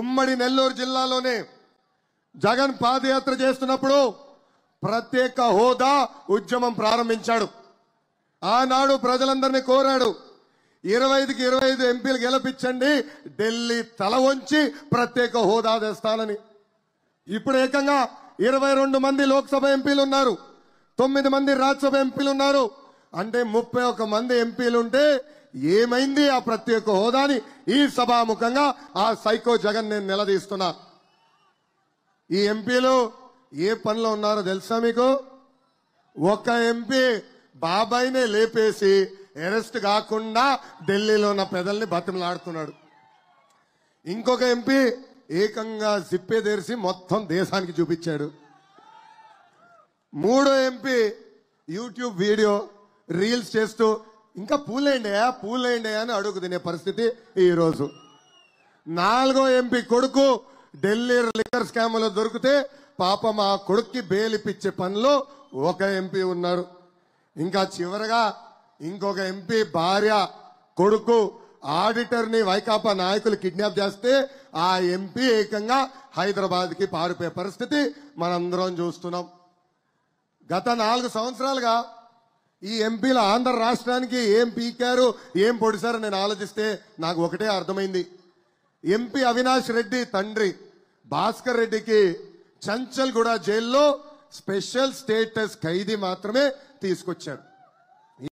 ఉమ్మడి నెల్లూరు జిల్లాలోనే జగన్ పాదయాత్ర చేస్తున్నప్పుడు ప్రత్యేక హోదా ఉద్యమం ప్రారంభించాడు ఆనాడు ప్రజలందరినీ కోరాడు ఇరవై ఐదుకి ఇరవై ఐదు ఎంపీలు గెలిపించండి ఢిల్లీ తల వంచి ప్రత్యేక హోదా తెస్తానని ఇప్పుడు ఏకంగా ఇరవై రెండు మంది లోక్సభ ఎంపీలు ఉన్నారు తొమ్మిది మంది రాజ్యసభ ఎంపీలు ఉన్నారు అంటే ముప్పై మంది ఎంపీలు ఉంటే ఏమైంది ఆ ప్రత్యేక హోదాని ఈ సభాముఖంగా ఆ సైకో జగన్ నేను నిలదీస్తున్నా ఈ ఎంపీలు ఏ పనిలో ఉన్నారో తెలుసా మీకు ఒక ఎంపీ బాబాయినే లేపేసి అరెస్ట్ కాకుండా ఢిల్లీలో ఉన్న పెదల్ని బతిమలాడుతున్నాడు ఇంకొక ఎంపీ ఏకంగా జిప్పే తెరిసి మొత్తం దేశానికి చూపించాడు మూడో ఎంపీ యూట్యూబ్ వీడియో రీల్స్ చేస్తూ ఇంకా పూలేండయా పూలేండయా అని అడుగు తినే పరిస్థితి ఈరోజు నాలుగో ఎంపీ కొడుకు ఢిల్లీ లిక్కర్ స్కామ్లో దొరికితే పాపం ఆ కొడుక్కి బేలిపిచ్చే పనిలో ఒక ఎంపీ ఉన్నారు ఇంకా చివరగా ఇంకొక ఎంపీ భార్య కొడుకు ఆడిటర్ని వైకాపా నాయకులు కిడ్నాప్ చేస్తే ఆ ఎంపీ ఏకంగా హైదరాబాద్కి పారిపోయే పరిస్థితి మనందరం చూస్తున్నాం గత నాలుగు సంవత్సరాలుగా ఈ ఎంపీలు ఆంధ్ర రాష్ట్రానికి ఏం పీకారు ఏం పొడిశారు నేను ఆలోచిస్తే నాకు ఒకటే అర్థమైంది ఎంపీ అవినాష్ రెడ్డి తండ్రి భాస్కర్ రెడ్డికి చంచల్గూడ జైల్లో స్పెషల్ స్టేటస్ ఖైదీ మాత్రమే తీసుకొచ్చారు